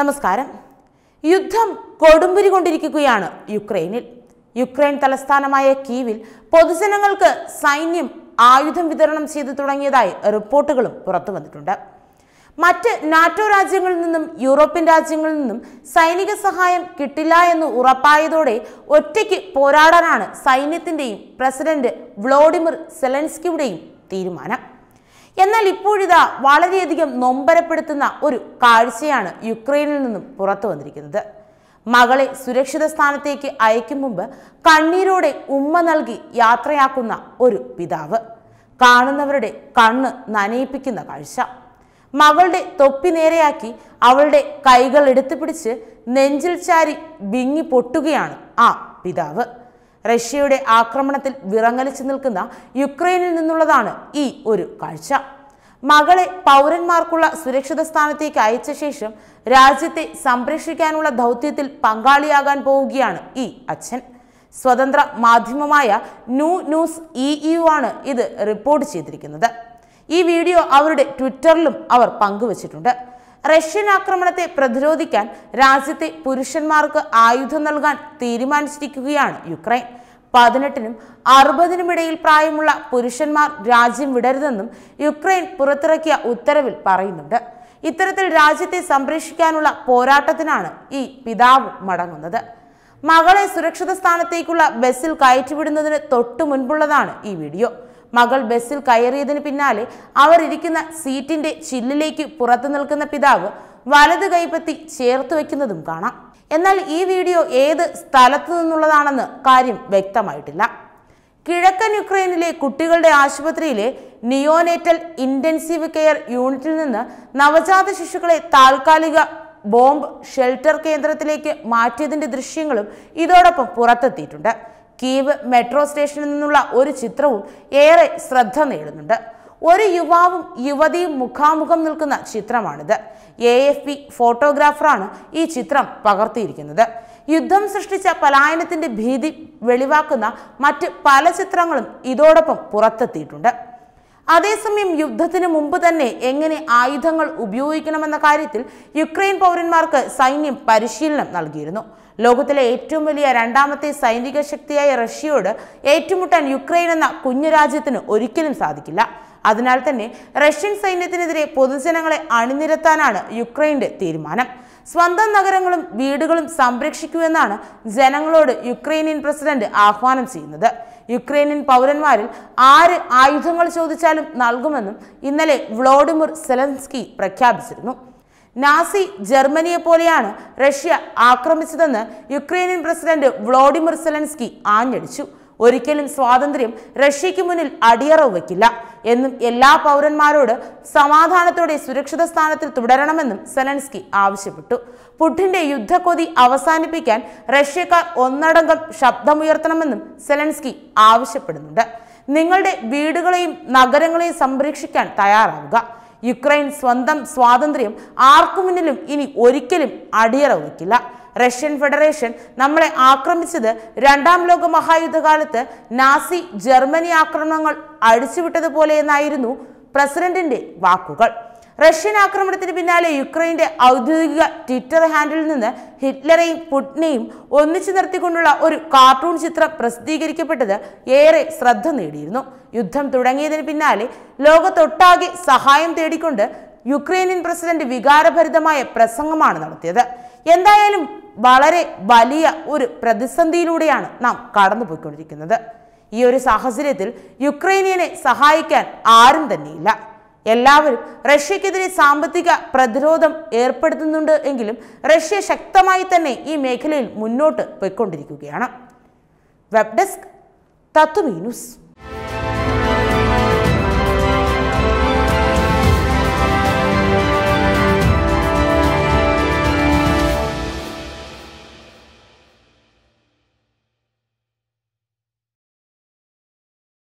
നമസ്കാരം യുദ്ധം കൊടുമ്പുരി കൊണ്ടിരിക്കുകയാണ് യുക്രൈനിൽ യുക്രൈൻ തലസ്ഥാനമായ കീവിൽ പൊതുജനങ്ങൾക്ക് സൈന്യം ആയുധം വിതരണം ചെയ്തു തുടങ്ങിയതായി റിപ്പോർട്ടുകളും പുറത്തു വന്നിട്ടുണ്ട് മറ്റ് നാറ്റോ രാജ്യങ്ങളിൽ നിന്നും യൂറോപ്യൻ രാജ്യങ്ങളിൽ നിന്നും സൈനിക സഹായം കിട്ടില്ല എന്ന് ഉറപ്പായതോടെ ഒറ്റയ്ക്ക് പോരാടാനാണ് സൈന്യത്തിന്റെയും പ്രസിഡന്റ് വ്ളോഡിമിർ സെലൻസ്കിയുടെയും തീരുമാനം എന്നാൽ ഇപ്പോഴിതാ വളരെയധികം നൊമ്പരപ്പെടുത്തുന്ന ഒരു കാഴ്ചയാണ് യുക്രൈനിൽ നിന്നും പുറത്തു വന്നിരിക്കുന്നത് മകളെ സുരക്ഷിത സ്ഥാനത്തേക്ക് അയക്കും മുമ്പ് കണ്ണീരോടെ ഉമ്മ നൽകി യാത്രയാക്കുന്ന ഒരു പിതാവ് കാണുന്നവരുടെ കണ്ണ് നനയിപ്പിക്കുന്ന കാഴ്ച മകളുടെ തൊപ്പി നേരെയാക്കി അവളുടെ കൈകൾ എടുത്തു പിടിച്ച് നെഞ്ചിൽ ചാരി വിങ്ങി പൊട്ടുകയാണ് ആ പിതാവ് റഷ്യയുടെ ആക്രമണത്തിൽ വിറങ്ങലിച്ചു നിൽക്കുന്ന യുക്രൈനിൽ നിന്നുള്ളതാണ് ഈ ഒരു കാഴ്ച മകളെ പൗരന്മാർക്കുള്ള സുരക്ഷിത സ്ഥാനത്തേക്ക് അയച്ച ശേഷം രാജ്യത്തെ സംരക്ഷിക്കാനുള്ള ദൗത്യത്തിൽ പങ്കാളിയാകാൻ പോവുകയാണ് ഈ അച്ഛൻ സ്വതന്ത്ര മാധ്യമമായ ന്യൂ ന്യൂസ് ഇ യു ആണ് ഇത് റിപ്പോർട്ട് ചെയ്തിരിക്കുന്നത് ഈ വീഡിയോ അവരുടെ ട്വിറ്ററിലും അവർ പങ്കുവച്ചിട്ടുണ്ട് റഷ്യൻ ആക്രമണത്തെ പ്രതിരോധിക്കാൻ രാജ്യത്തെ പുരുഷന്മാർക്ക് ആയുധം നൽകാൻ തീരുമാനിച്ചിരിക്കുകയാണ് യുക്രൈൻ പതിനെട്ടിനും അറുപതിനും ഇടയിൽ പ്രായമുള്ള പുരുഷന്മാർ രാജ്യം വിടരുതെന്നും യുക്രൈൻ പുറത്തിറക്കിയ ഉത്തരവിൽ പറയുന്നുണ്ട് ഇത്തരത്തിൽ രാജ്യത്തെ സംരക്ഷിക്കാനുള്ള പോരാട്ടത്തിനാണ് ഈ പിതാവ് മടങ്ങുന്നത് മകളെ സുരക്ഷിത സ്ഥാനത്തേക്കുള്ള ബസ്സിൽ കയറ്റിവിടുന്നതിന് തൊട്ടു മുൻപുള്ളതാണ് ഈ വീഡിയോ മകൾ ബസ്സിൽ കയറിയതിന് പിന്നാലെ അവർ ഇരിക്കുന്ന സീറ്റിന്റെ ചില്ലിലേക്ക് പുറത്തു നിൽക്കുന്ന പിതാവ് വലത് കൈപ്പത്തി ചേർത്ത് വെക്കുന്നതും കാണാം എന്നാൽ ഈ വീഡിയോ ഏത് സ്ഥലത്തു നിന്നുള്ളതാണെന്ന് കാര്യം വ്യക്തമായിട്ടില്ല കിഴക്കൻ യുക്രൈനിലെ കുട്ടികളുടെ ആശുപത്രിയിലെ നിയോനേറ്റൽ ഇൻറ്റൻസീവ് കെയർ യൂണിറ്റിൽ നിന്ന് നവജാത ശിശുക്കളെ താൽക്കാലിക ബോംബ് ഷെൽട്ടർ കേന്ദ്രത്തിലേക്ക് മാറ്റിയതിൻ്റെ ദൃശ്യങ്ങളും ഇതോടൊപ്പം പുറത്തെത്തിയിട്ടുണ്ട് കീവ് മെട്രോ സ്റ്റേഷനിൽ നിന്നുള്ള ഒരു ചിത്രവും ഏറെ ശ്രദ്ധ നേടുന്നുണ്ട് ഒരു യുവാവും യുവതിയും മുഖാമുഖം നിൽക്കുന്ന ചിത്രമാണിത് എ എഫ് പി ഫോട്ടോഗ്രാഫറാണ് ഈ ചിത്രം പകർത്തിയിരിക്കുന്നത് യുദ്ധം സൃഷ്ടിച്ച പലായനത്തിന്റെ ഭീതി വെളിവാക്കുന്ന മറ്റ് പല ചിത്രങ്ങളും ഇതോടൊപ്പം പുറത്തെത്തിയിട്ടുണ്ട് അതേസമയം യുദ്ധത്തിന് മുമ്പ് തന്നെ എങ്ങനെ ആയുധങ്ങൾ ഉപയോഗിക്കണമെന്ന കാര്യത്തിൽ യുക്രൈൻ പൗരന്മാർക്ക് സൈന്യം പരിശീലനം നൽകിയിരുന്നു ലോകത്തിലെ ഏറ്റവും വലിയ രണ്ടാമത്തെ സൈനിക ശക്തിയായ റഷ്യയോട് ഏറ്റുമുട്ടാൻ യുക്രൈൻ എന്ന കുഞ്ഞു രാജ്യത്തിന് ഒരിക്കലും സാധിക്കില്ല അതിനാൽ തന്നെ റഷ്യൻ സൈന്യത്തിനെതിരെ പൊതുജനങ്ങളെ അണിനിരത്താനാണ് യുക്രൈൻ്റെ തീരുമാനം സ്വന്തം നഗരങ്ങളും വീടുകളും സംരക്ഷിക്കുമെന്നാണ് ജനങ്ങളോട് യുക്രൈനിയൻ പ്രസിഡന്റ് ആഹ്വാനം ചെയ്യുന്നത് യുക്രൈനിയൻ പൗരന്മാരിൽ ആര് ആയുധങ്ങൾ ചോദിച്ചാലും നൽകുമെന്നും ഇന്നലെ വ്ളോഡിമിർ സെലൻസ്കി പ്രഖ്യാപിച്ചിരുന്നു നാസി ജർമ്മനിയെ പോലെയാണ് റഷ്യ ആക്രമിച്ചതെന്ന് യുക്രൈനിയൻ പ്രസിഡന്റ് വ്ളോഡിമിർ സെലൻസ്കി ആഞ്ഞടിച്ചു ഒരിക്കലും സ്വാതന്ത്ര്യം റഷ്യയ്ക്ക് മുന്നിൽ അടിയറവ് വയ്ക്കില്ല എന്നും എല്ലാ പൗരന്മാരോട് സമാധാനത്തോടെ സുരക്ഷിത സ്ഥാനത്തിൽ തുടരണമെന്നും സെലൻസ്കി ആവശ്യപ്പെട്ടു പുട്ടിന്റെ യുദ്ധക്കൊതി അവസാനിപ്പിക്കാൻ റഷ്യക്കാർ ഒന്നടങ്കം ശബ്ദമുയർത്തണമെന്നും സെലൻസ്കി ആവശ്യപ്പെടുന്നുണ്ട് നിങ്ങളുടെ വീടുകളെയും നഗരങ്ങളെയും സംരക്ഷിക്കാൻ തയ്യാറാവുക യുക്രൈൻ സ്വന്തം സ്വാതന്ത്ര്യം ആർക്കു മുന്നിലും ഇനി ഒരിക്കലും അടിയറ വയ്ക്കില്ല റഷ്യൻ ഫെഡറേഷൻ നമ്മളെ ആക്രമിച്ചത് രണ്ടാം ലോക മഹായുദ്ധകാലത്ത് നാസി ജർമ്മനി ആക്രമണങ്ങൾ അഴിച്ചുവിട്ടതുപോലെ എന്നായിരുന്നു പ്രസിഡന്റിന്റെ വാക്കുകൾ റഷ്യൻ ആക്രമണത്തിന് പിന്നാലെ യുക്രൈൻ്റെ ഔദ്യോഗിക ട്വിറ്റർ ഹാൻഡിൽ നിന്ന് ഹിറ്റ്ലറെയും പുട്നെയും ഒന്നിച്ചു നിർത്തിക്കൊണ്ടുള്ള ഒരു കാർട്ടൂൺ ചിത്രം പ്രസിദ്ധീകരിക്കപ്പെട്ടത് ഏറെ ശ്രദ്ധ നേടിയിരുന്നു യുദ്ധം തുടങ്ങിയതിന് പിന്നാലെ ലോകത്തൊട്ടാകെ സഹായം തേടിക്കൊണ്ട് യുക്രൈനിയൻ പ്രസിഡന്റ് വികാരഭരിതമായ പ്രസംഗമാണ് നടത്തിയത് എന്തായാലും വളരെ വലിയ ഒരു പ്രതിസന്ധിയിലൂടെയാണ് നാം കടന്നുപോയിക്കൊണ്ടിരിക്കുന്നത് ഈ ഒരു സാഹചര്യത്തിൽ യുക്രൈനിയനെ സഹായിക്കാൻ ആരും തന്നെയില്ല എല്ലാവരും റഷ്യക്കെതിരെ സാമ്പത്തിക പ്രതിരോധം ഏർപ്പെടുത്തുന്നുണ്ട് എങ്കിലും റഷ്യ ശക്തമായി തന്നെ ഈ മേഖലയിൽ മുന്നോട്ട് പോയിക്കൊണ്ടിരിക്കുകയാണ് വെബ് ഡെസ്ക് തത്വമീ ന്യൂസ്